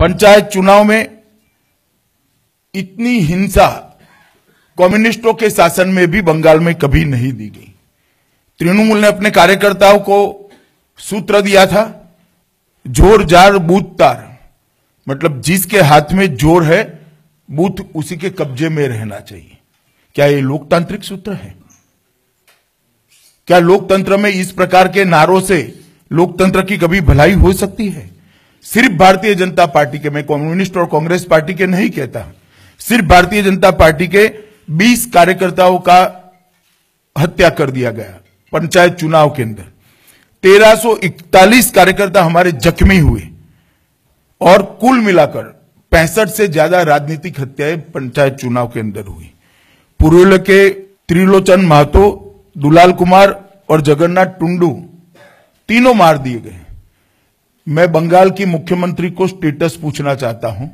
पंचायत चुनाव में इतनी हिंसा कम्युनिस्टों के शासन में भी बंगाल में कभी नहीं दी गई तृणमूल ने अपने कार्यकर्ताओं को सूत्र दिया था जोर जार बूथ तार मतलब जिसके हाथ में जोर है बूथ उसी के कब्जे में रहना चाहिए क्या ये लोकतांत्रिक सूत्र है क्या लोकतंत्र में इस प्रकार के नारों से लोकतंत्र की कभी भलाई हो सकती है सिर्फ भारतीय जनता पार्टी के मैं कम्युनिस्ट और कांग्रेस पार्टी के नहीं कहता सिर्फ भारतीय जनता पार्टी के 20 कार्यकर्ताओं का हत्या कर दिया गया पंचायत चुनाव के अंदर 1341 कार्यकर्ता हमारे जख्मी हुए और कुल मिलाकर पैंसठ से ज्यादा राजनीतिक हत्याएं पंचायत चुनाव के अंदर हुई पूर्वल के त्रिलोचन महतो दुलाल कुमार और जगन्नाथ टुंडू तीनों मार दिए गए मैं बंगाल की मुख्यमंत्री को स्टेटस पूछना चाहता हूं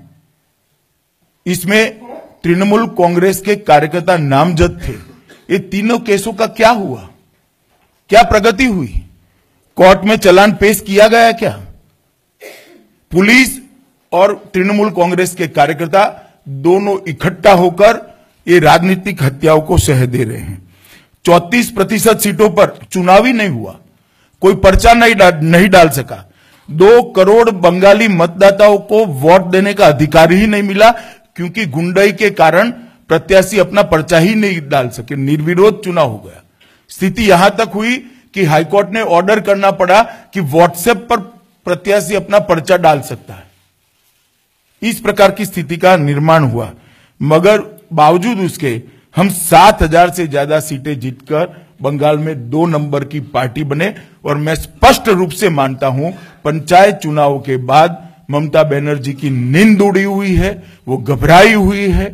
इसमें तृणमूल कांग्रेस के कार्यकर्ता नामजद थे ये तीनों केसों का क्या हुआ क्या प्रगति हुई कोर्ट में चलान पेश किया गया क्या पुलिस और तृणमूल कांग्रेस के कार्यकर्ता दोनों इकट्ठा होकर ये राजनीतिक हत्याओं को सह दे रहे हैं चौतीस प्रतिशत सीटों पर चुनावी नहीं हुआ कोई पर्चा नहीं डाल, नहीं डाल सका दो करोड़ बंगाली मतदाताओं को वोट देने का अधिकार ही नहीं मिला क्योंकि गुंडाई के कारण प्रत्याशी अपना पर्चा ही नहीं डाल सके निर्विरोध चुनाव हो गया स्थिति यहां तक हुई कि हाईकोर्ट ने ऑर्डर करना पड़ा कि व्हाट्सएप पर प्रत्याशी अपना पर्चा डाल सकता है इस प्रकार की स्थिति का निर्माण हुआ मगर बावजूद उसके हम सात हजार से ज्यादा सीटें जीतकर बंगाल में दो नंबर की पार्टी बने और मैं स्पष्ट रूप से मानता हूं पंचायत चुनाव के बाद ममता बनर्जी की नींद उड़ी हुई है वो घबराई हुई है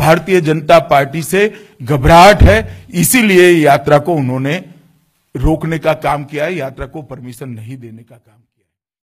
भारतीय जनता पार्टी से घबराहट है इसीलिए यात्रा को उन्होंने रोकने का काम किया है यात्रा को परमिशन नहीं देने का काम